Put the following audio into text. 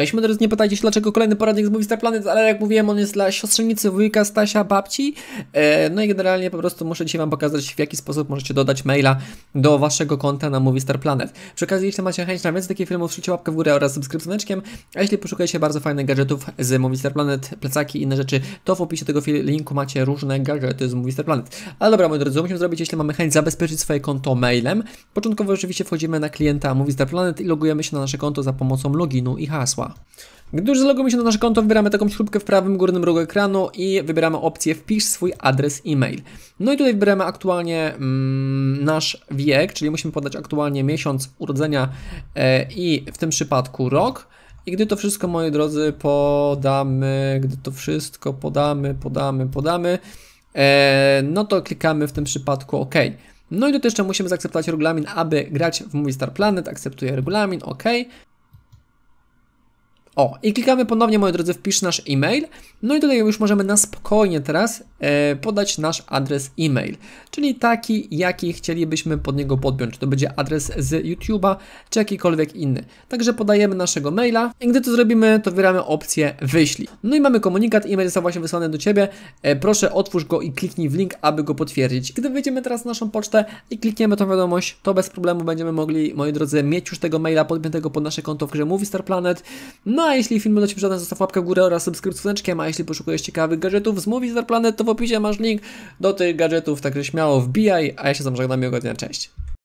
Cześć moi drodzy, nie pytajcie się dlaczego kolejny poradnik z Movistar Planet, ale jak mówiłem on jest dla siostrzenicy, wujka, Stasia, babci. E, no i generalnie po prostu muszę dzisiaj Wam pokazać w jaki sposób możecie dodać maila do Waszego konta na Movistar Planet. Przy okazji jeśli macie chęć na więcej takich filmów, wrzućcie łapkę w górę oraz subskrypcjoneczkiem, a jeśli poszukujecie bardzo fajnych gadżetów z Movistar Planet, plecaki i inne rzeczy, to w opisie tego linku macie różne gadżety z Movistar Planet. Ale dobra moi drodzy, co musimy zrobić jeśli mamy chęć zabezpieczyć swoje konto mailem. Początkowo oczywiście, wchodzimy na klienta Movistar Planet i logujemy się na nasze konto za pomocą loginu i hasła. Gdy już zalogujemy się na nasze konto, wybieramy taką śrubkę w prawym górnym rogu ekranu i wybieramy opcję wpisz swój adres e-mail. No i tutaj wybieramy aktualnie mm, nasz wiek, czyli musimy podać aktualnie miesiąc urodzenia e, i w tym przypadku rok. I gdy to wszystko, moi drodzy, podamy, gdy to wszystko podamy, podamy, podamy, e, no to klikamy w tym przypadku OK. No i tutaj jeszcze musimy zaakceptować regulamin, aby grać w Movie Star Planet. Akceptuję regulamin, OK. O, i klikamy ponownie, moi drodzy, wpisz nasz e-mail. No i tutaj już możemy na spokojnie teraz e, podać nasz adres e-mail, czyli taki, jaki chcielibyśmy pod niego podpiąć. To będzie adres z YouTube'a, czy jakikolwiek inny. Także podajemy naszego maila i gdy to zrobimy, to wybieramy opcję wyślij. No i mamy komunikat, e-mail został właśnie wysłany do Ciebie. E, proszę otwórz go i kliknij w link, aby go potwierdzić. Gdy wejdziemy teraz na naszą pocztę i klikniemy tą wiadomość, to bez problemu będziemy mogli, moi drodzy, mieć już tego maila podpiętego pod nasze konto w grze Movistar Planet. No a jeśli film do Ciebie zostaw łapkę w górę oraz subskrypcję a jeśli poszukujesz ciekawych gadżetów z Movies Planet, to w opisie masz link do tych gadżetów, także śmiało wbijaj, a ja się z Wami żegnam i cześć.